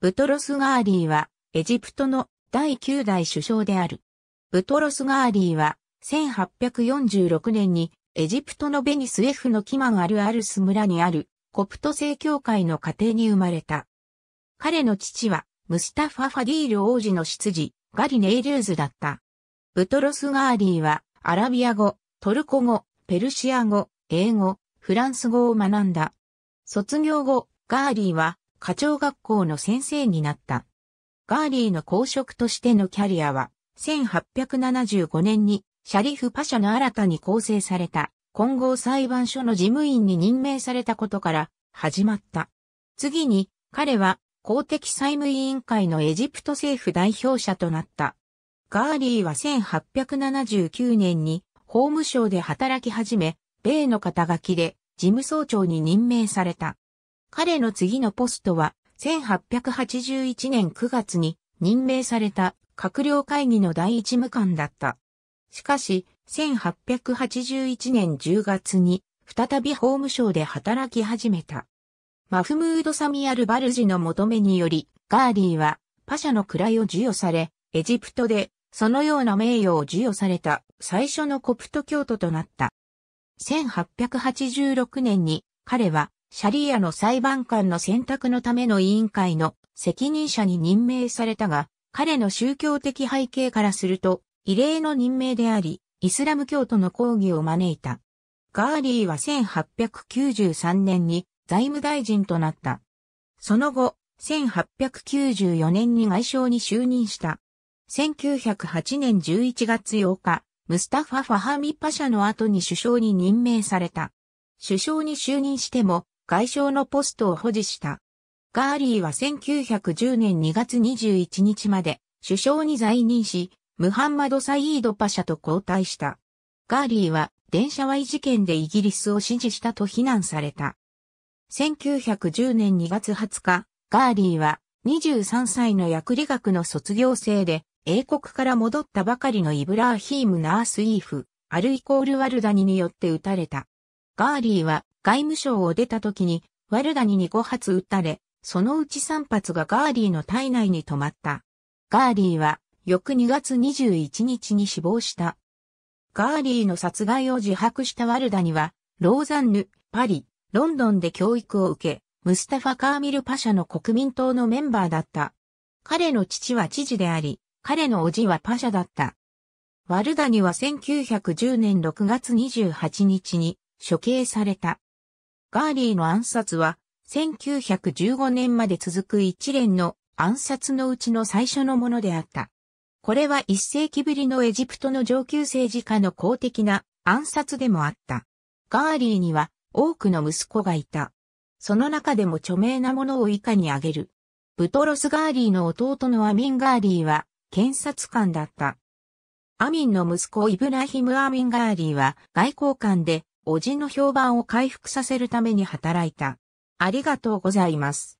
ブトロス・ガーリーは、エジプトの第9代首相である。ブトロス・ガーリーは、1846年に、エジプトのベニスエフのキマン・アル・アルス村にある、コプト正教会の家庭に生まれた。彼の父は、ムスタファ・ファディール王子の執事、ガリ・ネイルーズだった。ブトロス・ガーリーは、アラビア語、トルコ語、ペルシア語、英語、フランス語を学んだ。卒業後、ガーリーは、課長学校の先生になった。ガーリーの公職としてのキャリアは、1875年にシャリフ・パシャの新たに構成された混合裁判所の事務員に任命されたことから始まった。次に彼は公的債務委員会のエジプト政府代表者となった。ガーリーは1879年に法務省で働き始め、米の肩書きで事務総長に任命された。彼の次のポストは、1881年9月に任命された閣僚会議の第一務官だった。しかし、1881年10月に、再び法務省で働き始めた。マフムード・サミアル・バルジの求めにより、ガーリーは、パシャの位を授与され、エジプトで、そのような名誉を授与された最初のコプト教徒となった。1886年に彼はシャリアの裁判官の選択のための委員会の責任者に任命されたが、彼の宗教的背景からすると、異例の任命であり、イスラム教徒の抗議を招いた。ガーリーは1893年に財務大臣となった。その後、1894年に外相に就任した。1908年11月8日、ムスタファ・ファハミ・パシャの後に首相に任命された。首相に就任しても、外相のポストを保持した。ガーリーは1910年2月21日まで首相に在任し、ムハンマド・サイード・パシャと交代した。ガーリーは電車異事件でイギリスを支持したと非難された。1910年2月20日、ガーリーは23歳の薬理学の卒業生で、英国から戻ったばかりのイブラーヒーム・ナースイーフ、アルイコール・ワルダニによって撃たれた。ガーリーは外務省を出た時に、ワルダに2、5発撃たれ、そのうち3発がガーリーの体内に止まった。ガーリーは、翌2月21日に死亡した。ガーリーの殺害を自白したワルダには、ローザンヌ、パリ、ロンドンで教育を受け、ムスタファ・カーミル・パシャの国民党のメンバーだった。彼の父は知事であり、彼の叔父はパシャだった。ワルダニは1910年6月28日に処刑された。ガーリーの暗殺は、1915年まで続く一連の暗殺のうちの最初のものであった。これは一世紀ぶりのエジプトの上級政治家の公的な暗殺でもあった。ガーリーには多くの息子がいた。その中でも著名なものを以下に挙げる。ブトロス・ガーリーの弟のアミン・ガーリーは検察官だった。アミンの息子イブラヒム・アーミン・ガーリーは外交官でおじの評判を回復させるために働いた。ありがとうございます。